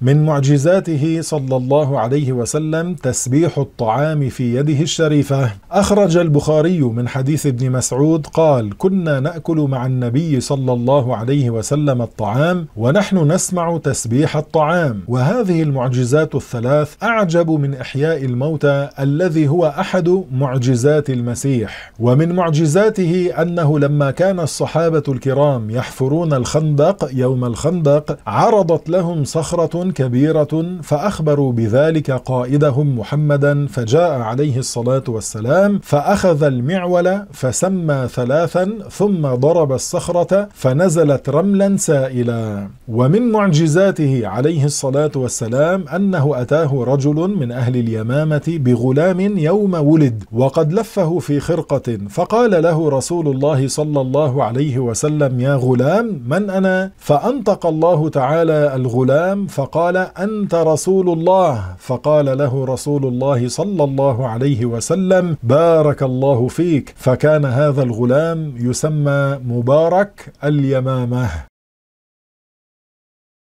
من معجزاته صلى الله عليه وسلم تسبيح الطعام في يده الشريفة أخرج البخاري من حديث ابن مسعود قال كنا نأكل مع النبي صلى الله عليه وسلم الطعام ونحن نسمع تسبيح الطعام وهذه المعجزات الثلاث أعجب من إحياء الموتى الذي هو أحد معجزات المسيح ومن معجزاته أنه لما كان الصحابة الكرام يحفرون الخندق يوم الخندق عرضت لهم صخرة كبيرة فأخبروا بذلك قائدهم محمدا فجاء عليه الصلاة والسلام فأخذ المعول فسمى ثلاثا ثم ضرب الصخرة فنزلت رملا سائلا ومن معجزاته عليه الصلاة والسلام أنه أتاه رجل من أهل اليمامة بغلام يوم ولد وقد لفه في خرقة فقال له رسول الله صلى الله عليه وسلم يا غلام من أنا فأنطق الله تعالى الغلام فقال قال أنت رسول الله فقال له رسول الله صلى الله عليه وسلم بارك الله فيك فكان هذا الغلام يسمى مبارك اليمامه